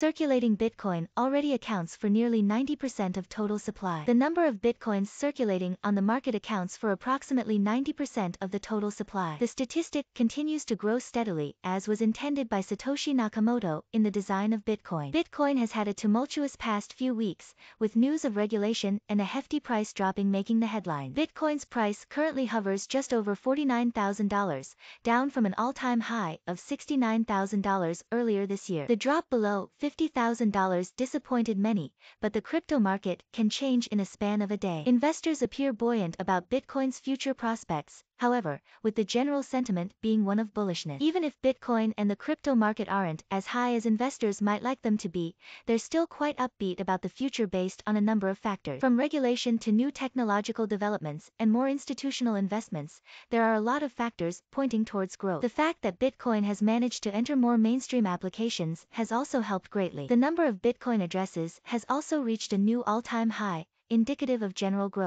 circulating Bitcoin already accounts for nearly 90% of total supply. The number of Bitcoins circulating on the market accounts for approximately 90% of the total supply. The statistic continues to grow steadily as was intended by Satoshi Nakamoto in the design of Bitcoin. Bitcoin has had a tumultuous past few weeks, with news of regulation and a hefty price dropping making the headline. Bitcoin's price currently hovers just over $49,000, down from an all-time high of $69,000 earlier this year. The drop below 50 $50,000 disappointed many, but the crypto market can change in a span of a day. Investors appear buoyant about Bitcoin's future prospects, however, with the general sentiment being one of bullishness. Even if Bitcoin and the crypto market aren't as high as investors might like them to be, they're still quite upbeat about the future based on a number of factors. From regulation to new technological developments and more institutional investments, there are a lot of factors pointing towards growth. The fact that Bitcoin has managed to enter more mainstream applications has also helped greatly. The number of Bitcoin addresses has also reached a new all-time high, indicative of general growth.